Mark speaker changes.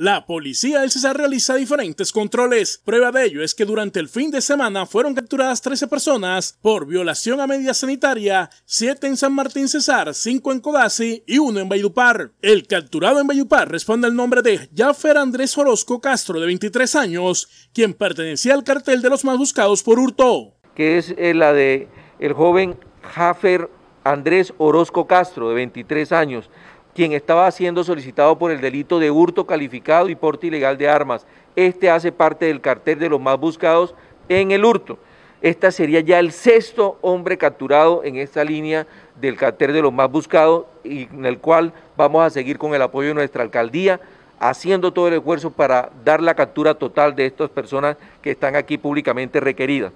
Speaker 1: La policía del César realiza diferentes controles. Prueba de ello es que durante el fin de semana fueron capturadas 13 personas por violación a medida sanitaria, 7 en San Martín Cesar, 5 en Codazzi y 1 en Valledupar. El capturado en Valledupar responde al nombre de Jaffer Andrés Orozco Castro, de 23 años, quien pertenecía al cartel de los más buscados por hurto. Que es eh, la de el joven Jaffer Andrés
Speaker 2: Orozco Castro, de 23 años, quien estaba siendo solicitado por el delito de hurto calificado y porte ilegal de armas. Este hace parte del cartel de los más buscados en el hurto. Este sería ya el sexto hombre capturado en esta línea del cartel de los más buscados y en el cual vamos a seguir con el apoyo de nuestra alcaldía haciendo todo el esfuerzo para dar la captura total de estas personas que están aquí públicamente requeridas.